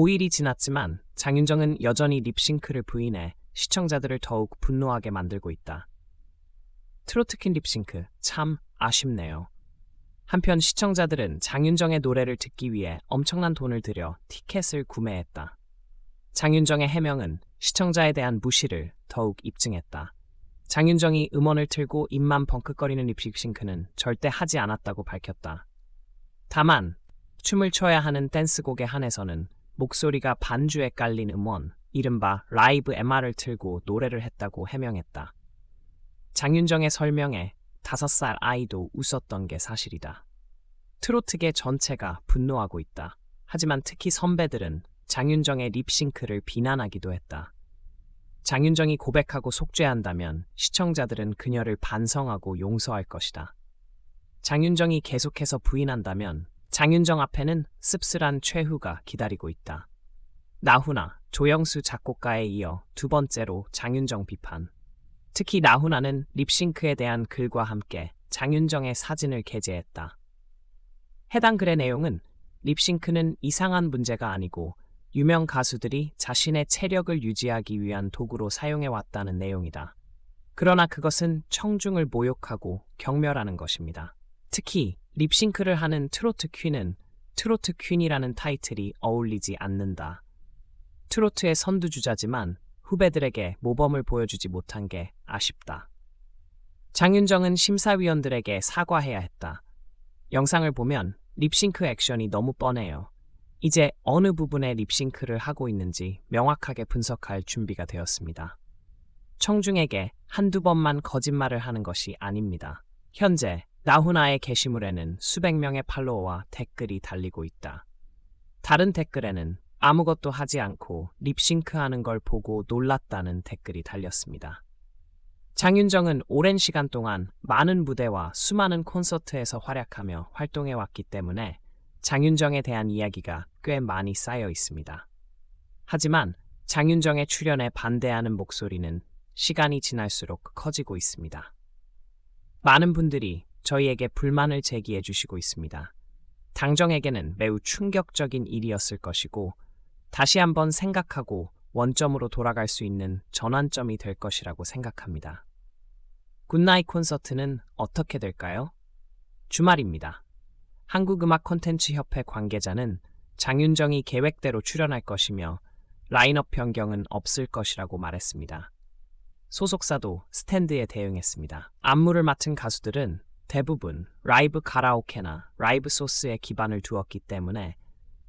5일이 지났지만 장윤정은 여전히 립싱크를 부인해 시청자들을 더욱 분노하게 만들고 있다. 트로트킨 립싱크 참 아쉽네요. 한편 시청자들은 장윤정의 노래를 듣기 위해 엄청난 돈을 들여 티켓을 구매했다. 장윤정의 해명은 시청자에 대한 무시를 더욱 입증했다. 장윤정이 음원을 틀고 입만 벙크거리는 립싱크는 절대 하지 않았다고 밝혔다. 다만 춤을 춰야 하는 댄스곡에 한해서는 목소리가 반주에 깔린 음원, 이른바 라이브 MR을 틀고 노래를 했다고 해명했다. 장윤정의 설명에 5살 아이도 웃었던 게 사실이다. 트로트계 전체가 분노하고 있다. 하지만 특히 선배들은 장윤정의 립싱크를 비난하기도 했다. 장윤정이 고백하고 속죄한다면 시청자들은 그녀를 반성하고 용서할 것이다. 장윤정이 계속해서 부인한다면 장윤정 앞에는 씁쓸한 최후가 기다리고 있다. 나훈아, 조영수 작곡가에 이어 두 번째로 장윤정 비판. 특히 나훈아는 립싱크에 대한 글과 함께 장윤정의 사진을 게재했다. 해당 글의 내용은 립싱크는 이상한 문제가 아니고 유명 가수들이 자신의 체력을 유지하기 위한 도구로 사용해왔다는 내용이다. 그러나 그것은 청중을 모욕하고 경멸하는 것입니다. 특히 립싱크를 하는 트로트 퀸은 트로트 퀸이라는 타이틀이 어울리지 않는다. 트로트의 선두주자지만 후배들에게 모범을 보여주지 못한 게 아쉽다. 장윤정은 심사위원들에게 사과해야 했다. 영상을 보면 립싱크 액션이 너무 뻔해요. 이제 어느 부분에 립싱크를 하고 있는지 명확하게 분석할 준비가 되었습니다. 청중에게 한두 번만 거짓말을 하는 것이 아닙니다. 현재 나훈아의 게시물에는 수백 명의 팔로워와 댓글이 달리고 있다. 다른 댓글에는 아무것도 하지 않고 립싱크하는 걸 보고 놀랐다는 댓글이 달렸습니다. 장윤정은 오랜 시간 동안 많은 무대와 수많은 콘서트에서 활약하며 활동해왔기 때문에 장윤정에 대한 이야기가 꽤 많이 쌓여 있습니다. 하지만 장윤정의 출연에 반대하는 목소리는 시간이 지날수록 커지고 있습니다. 많은 분들이 저희에게 불만을 제기해 주시고 있습니다. 당정에게는 매우 충격적인 일이었을 것이고 다시 한번 생각하고 원점으로 돌아갈 수 있는 전환점이 될 것이라고 생각합니다. 굿나잇 콘서트는 어떻게 될까요? 주말입니다. 한국음악 콘텐츠 협회 관계자는 장윤정이 계획대로 출연할 것이며 라인업 변경은 없을 것이라고 말했습니다. 소속사도 스탠드에 대응했습니다. 안무를 맡은 가수들은 대부분 라이브 가라오케나 라이브 소스에 기반을 두었기 때문에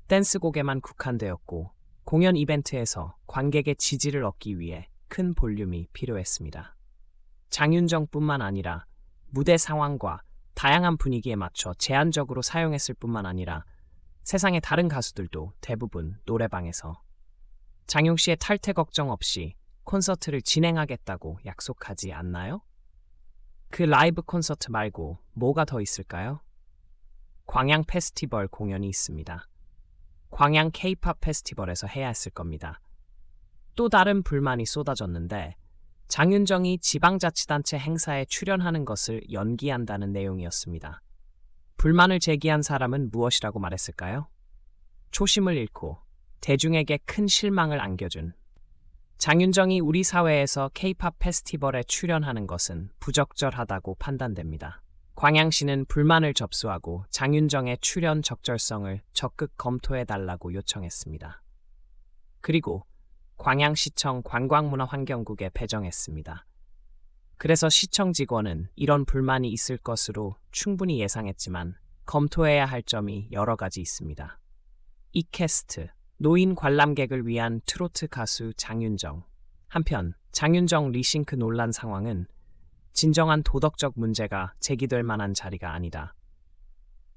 댄스곡에만 국한되었고 공연 이벤트에서 관객의 지지를 얻기 위해 큰 볼륨이 필요했습니다. 장윤정뿐만 아니라 무대 상황과 다양한 분위기에 맞춰 제한적으로 사용했을 뿐만 아니라 세상의 다른 가수들도 대부분 노래방에서 장용 씨의 탈퇴 걱정 없이 콘서트를 진행하겠다고 약속하지 않나요? 그 라이브 콘서트 말고 뭐가 더 있을까요? 광양 페스티벌 공연이 있습니다. 광양 케이팝 페스티벌에서 해야 했을 겁니다. 또 다른 불만이 쏟아졌는데 장윤정이 지방자치단체 행사에 출연하는 것을 연기한다는 내용이었습니다. 불만을 제기한 사람은 무엇이라고 말했을까요? 초심을 잃고 대중에게 큰 실망을 안겨준 장윤정이 우리 사회에서 케이팝 페스티벌에 출연하는 것은 부적절하다고 판단됩니다. 광양시는 불만을 접수하고 장윤정의 출연 적절성을 적극 검토해달라고 요청했습니다. 그리고 광양시청 관광문화환경국에 배정했습니다. 그래서 시청 직원은 이런 불만이 있을 것으로 충분히 예상했지만 검토해야 할 점이 여러 가지 있습니다. 이캐스트 노인 관람객을 위한 트로트 가수 장윤정. 한편 장윤정 리싱크 논란 상황은 진정한 도덕적 문제가 제기될 만한 자리가 아니다.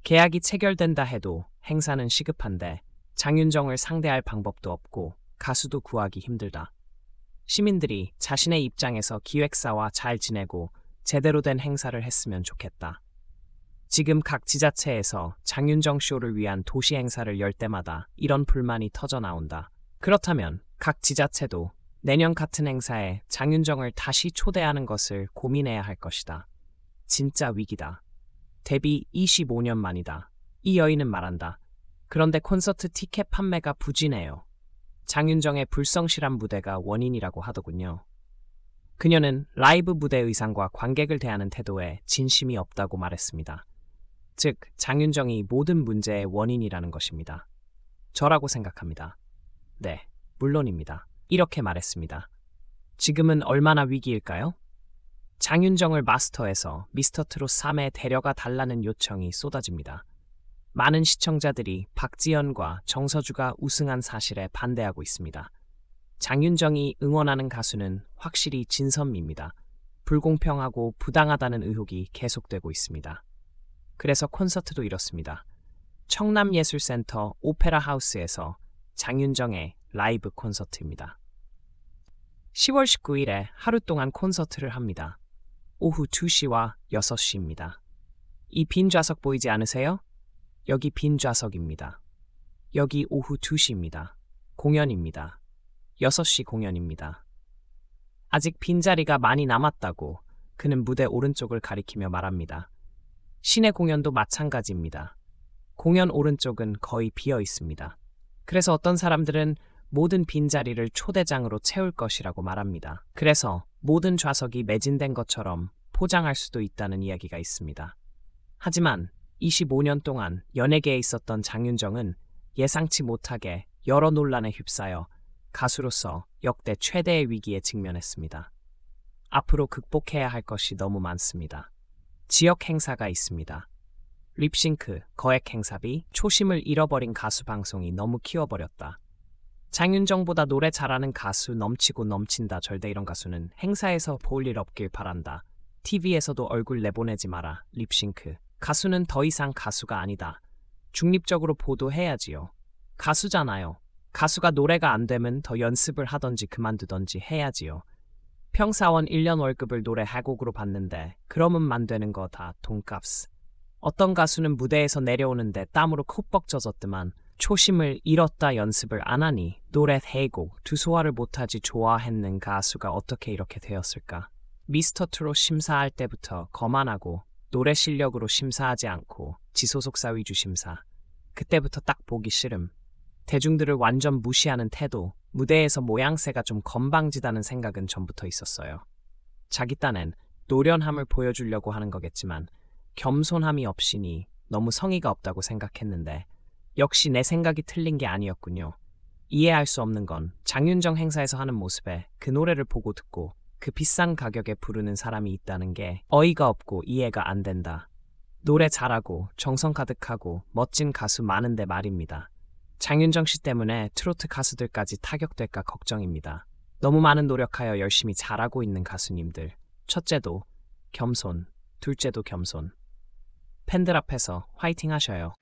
계약이 체결된다 해도 행사는 시급한데 장윤정을 상대할 방법도 없고 가수도 구하기 힘들다. 시민들이 자신의 입장에서 기획사와 잘 지내고 제대로 된 행사를 했으면 좋겠다. 지금 각 지자체에서 장윤정 쇼를 위한 도시 행사를 열 때마다 이런 불만이 터져 나온다. 그렇다면 각 지자체도 내년 같은 행사에 장윤정을 다시 초대하는 것을 고민해야 할 것이다. 진짜 위기다. 데뷔 25년 만이다. 이 여인은 말한다. 그런데 콘서트 티켓 판매가 부진해요. 장윤정의 불성실한 무대가 원인이라고 하더군요. 그녀는 라이브 무대 의상과 관객을 대하는 태도에 진심이 없다고 말했습니다. 즉, 장윤정이 모든 문제의 원인이라는 것입니다. 저라고 생각합니다. 네, 물론입니다. 이렇게 말했습니다. 지금은 얼마나 위기일까요? 장윤정을 마스터해서 미스터 트롯 3에 데려가 달라는 요청이 쏟아집니다. 많은 시청자들이 박지연과 정서주가 우승한 사실에 반대하고 있습니다. 장윤정이 응원하는 가수는 확실히 진선미입니다. 불공평하고 부당하다는 의혹이 계속되고 있습니다. 그래서 콘서트도 이렇습니다. 청남예술센터 오페라 하우스에서 장윤정의 라이브 콘서트입니다. 10월 19일에 하루 동안 콘서트를 합니다. 오후 2시와 6시입니다. 이 빈 좌석 보이지 않으세요? 여기 빈 좌석입니다. 여기 오후 2시입니다. 공연입니다. 6시 공연입니다. 아직 빈자리가 많이 남았다고 그는 무대 오른쪽을 가리키며 말합니다. 시내 공연도 마찬가지입니다. 공연 오른쪽은 거의 비어 있습니다. 그래서 어떤 사람들은 모든 빈자리를 초대장으로 채울 것이라고 말합니다. 그래서 모든 좌석이 매진된 것처럼 포장할 수도 있다는 이야기가 있습니다. 하지만 25년 동안 연예계에 있었던 장윤정은 예상치 못하게 여러 논란에 휩싸여 가수로서 역대 최대의 위기에 직면했습니다. 앞으로 극복해야 할 것이 너무 많습니다. 지역 행사가 있습니다. 립싱크, 거액 행사비, 초심을 잃어버린 가수 방송이 너무 키워버렸다. 장윤정보다 노래 잘하는 가수 넘치고 넘친다 절대 이런 가수는 행사에서 볼 일 없길 바란다. TV에서도 얼굴 내보내지 마라. 립싱크. 가수는 더 이상 가수가 아니다. 중립적으로 보도해야지요. 가수잖아요. 가수가 노래가 안 되면 더 연습을 하던지 그만두던지 해야지요. 평사원 1년 월급을 노래 해곡으로 받는데 그러면 만 되는 거 다 돈값. 어떤 가수는 무대에서 내려오는데 땀으로 콧벅 젖었더만 초심을 잃었다 연습을 안 하니 노래 해곡 두 소화를 못하지 좋아했는 가수가 어떻게 이렇게 되었을까. 미스터 트롯 심사할 때부터 거만하고 노래 실력으로 심사하지 않고 지소속사 위주 심사. 그때부터 딱 보기 싫음. 대중들을 완전 무시하는 태도, 무대에서 모양새가 좀 건방지다는 생각은 전부터 있었어요. 자기 딴엔 노련함을 보여주려고 하는 거겠지만 겸손함이 없이니 너무 성의가 없다고 생각했는데 역시 내 생각이 틀린 게 아니었군요. 이해할 수 없는 건 장윤정 행사에서 하는 모습에 그 노래를 보고 듣고 그 비싼 가격에 부르는 사람이 있다는 게 어이가 없고 이해가 안 된다. 노래 잘하고 정성 가득하고 멋진 가수 많은데 말입니다. 장윤정 씨 때문에 트로트 가수들까지 타격될까 걱정입니다. 너무 많은 노력하여 열심히 잘하고 있는 가수님들. 첫째도 겸손, 둘째도 겸손. 팬들 앞에서 화이팅 하셔요.